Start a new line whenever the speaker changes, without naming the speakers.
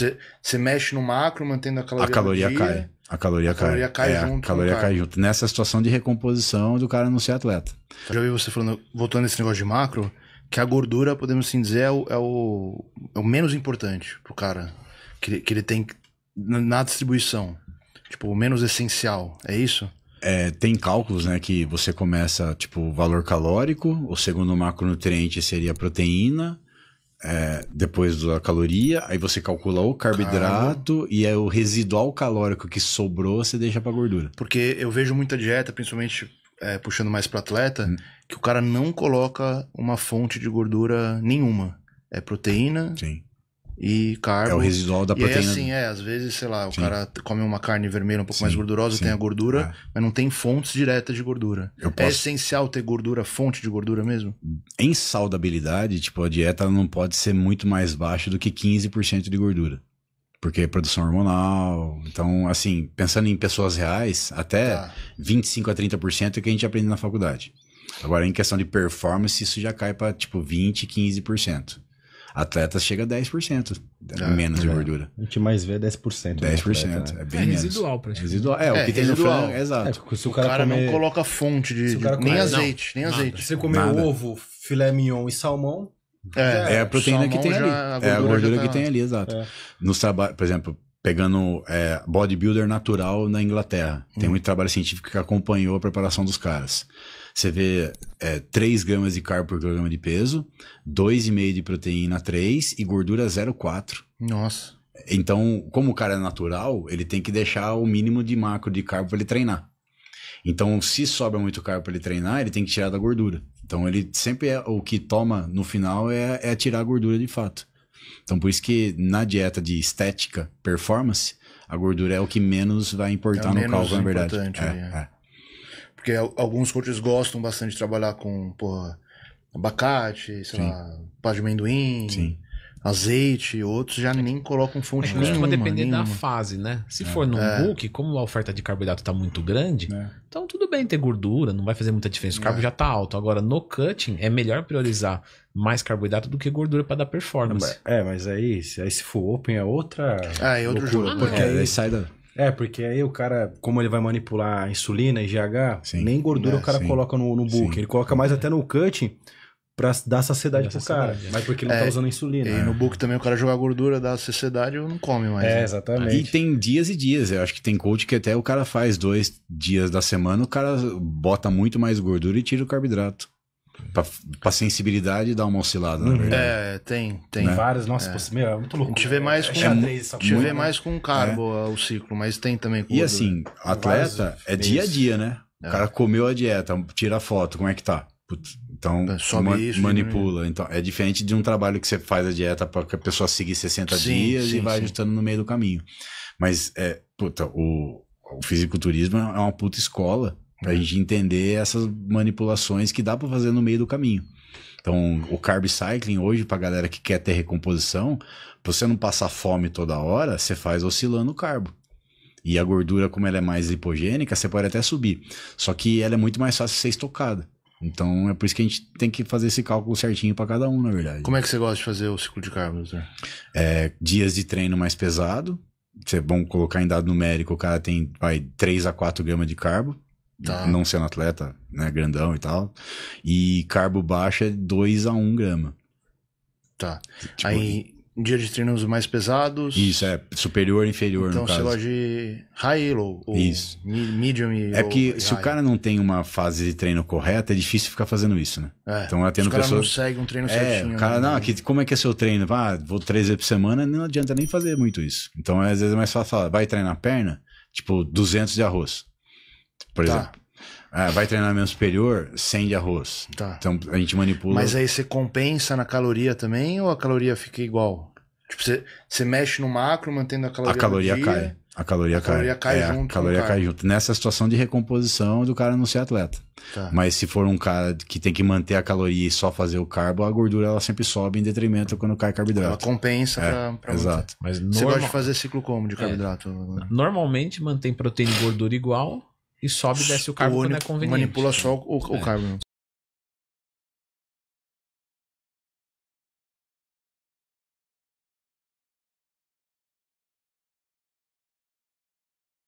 Você, você mexe no macro, mantendo a caloria. A caloria cai.
A caloria, a cai. caloria cai é, junto. A caloria cai junto. Nessa situação de recomposição do cara não ser atleta. já vi você falando, voltando nesse negócio
de macro, que a gordura, podemos assim dizer, é o, é o, é o menos importante pro cara. Que, que ele tem na distribuição. Tipo, o menos essencial. É
isso? É, tem cálculos, né, que você começa, tipo, valor calórico, o segundo macronutriente seria proteína, é, depois da caloria, aí você calcula o carboidrato e é o residual calórico que sobrou, você deixa pra gordura.
Porque eu vejo muita dieta, principalmente é, puxando mais pra atleta, hum. que o cara não coloca uma fonte de gordura nenhuma. É proteína, Sim e carbo. É o residual da proteína. E é assim, é, às vezes, sei lá, o Sim. cara come uma carne vermelha um pouco Sim. mais gordurosa, Sim. tem a gordura, é. mas não tem fontes diretas de gordura. É posso... É essencial ter gordura, fonte de gordura mesmo?
Em saudabilidade, tipo, a dieta não pode ser muito mais baixa do que 15% de gordura. Porque é produção hormonal. Então, assim, pensando em pessoas reais, até tá. 25 a 30% é o que a gente aprende na faculdade. Agora, em questão de performance, isso já cai para tipo 20, 15%. Atletas chega a 10% ah, é, menos é. de gordura. A gente mais vê 10%. É 10%. Né, atleta, né? É bem é residual, praticamente. Residual, é, o é, que tem no frango, é exato. se o cara, o cara comer... não coloca
fonte de, de... nem azeite, não, nem nada. azeite. Se você comer nada. ovo,
filé mignon e salmão, é, é, a proteína que tem ali. A é a gordura tá... que tem ali, exato. É. Nos trabalhos, por exemplo, pegando é, bodybuilder natural na Inglaterra. Tem uhum. muito trabalho científico que acompanhou a preparação dos caras. Você vê é, 3 gramas de carbo por quilograma de peso, 2,5 de proteína 3 e gordura 0,4. Nossa. Então, como o cara é natural, ele tem que deixar o mínimo de macro de carbo para ele treinar. Então, se sobra muito carbo para ele treinar, ele tem que tirar da gordura. Então, ele sempre é, o que toma no final é, é tirar a gordura de fato. Então, por isso que na dieta de estética, performance, a gordura é o que menos vai importar é no cálculo, na verdade. É, né?
é. Porque alguns coaches gostam bastante de trabalhar com porra, abacate, sei Sim. lá, pá de amendoim. Sim azeite, outros já nem colocam
fonte é, nenhuma. Costuma depender nenhuma. da fase, né? Se é. for no é.
book, como a oferta de carboidrato está muito grande, é. então tudo bem ter gordura, não vai fazer muita diferença. O carbo é. já está alto. Agora, no cutting, é melhor
priorizar mais carboidrato do que gordura para dar performance. É, mas aí, aí se for open é outra. É, é outro loucura, jogo. Porque ah, aí é, sai da. É, porque aí o cara, como ele vai manipular insulina e GH, sim. nem gordura é, o cara sim. coloca no, no book. Sim.
Ele coloca mais até
no cutting
pra dar saciedade pro cara. É.
Mas porque ele não é, tá usando insulina. E no
book também o cara joga gordura, dá saciedade e não come mais. É, né? exatamente. E
tem dias e dias. Eu acho que tem coach que até o cara faz dois dias da semana, o cara bota muito mais gordura e tira o carboidrato. Pra, pra, sensibilidade dar uma oscilada, uhum. na verdade. É,
tem, tem. Né? Várias, nossa, é. Meu, é muito louco. A gente vê mais é com, é, xadrez, é, vê mais com carbo é. o ciclo, mas tem também com E assim, atleta Vários é dia a dia, né? O é. cara
comeu a dieta, tira a foto, como é que tá? Putz, então, é, ma isso, né? manipula. Né? Então, é diferente de um trabalho que você faz a dieta para que a pessoa siga 60 sim, dias sim, e vai sim. ajustando no meio do caminho. Mas, é, puta, o, o fisiculturismo é, é uma puta escola pra a é. uhum. gente entender essas manipulações que dá para fazer no meio do caminho. Então, o carb cycling hoje, pra galera que quer ter recomposição, pra você não passar fome toda hora, você faz oscilando o carbo. E a gordura, como ela é mais lipogênica, você pode até subir. Só que ela é muito mais fácil de ser estocada. Então é por isso que a gente tem que fazer esse cálculo certinho para cada um, na verdade. Como é que você gosta de fazer o ciclo de carbo, doutor? Né? É, dias de treino mais pesado. É bom colocar em dado numérico, o cara tem vai, 3 a 4 gramas de carbo. Tá. Não sendo atleta, né? Grandão e tal. E carbo baixo é 2 a 1 grama. Tá. Tipo, Aí dia
de treinos mais
pesados. Isso, é superior inferior então, no caso. Então,
de high low. Ou isso. Medium e É porque se high. o cara
não tem uma fase de treino correta, é difícil ficar fazendo isso, né? É, então, atendo é os pessoas... não
segue um treino é, certinho. cara, né? não,
aqui, como é que é seu treino? Ah, vou três vezes por semana, não adianta nem fazer muito isso. Então, é, às vezes é mais fácil falar, vai treinar perna, tipo, 200 de arroz, por tá. exemplo. Ah, vai treinar menos superior, 100 de arroz. Tá. Então a gente manipula. Mas
aí você compensa na caloria também ou a caloria fica igual? Tipo, você, você mexe no macro, mantendo a caloria. A caloria dia, cai.
A caloria a cai. Caloria cai é, junto. A caloria cai junto. Nessa situação de recomposição do cara não ser atleta. Tá. Mas se for um cara que tem que manter a caloria e só fazer o carbo, a gordura ela sempre sobe em detrimento quando cai carboidrato. Ela compensa é, pra, pra Exato. Mas Você gosta de fazer ciclo
como de é. carboidrato? É. Normalmente mantém proteína e gordura igual e sobe e desce o carbo quando é conveniente. Manipula só o, o é. carbo.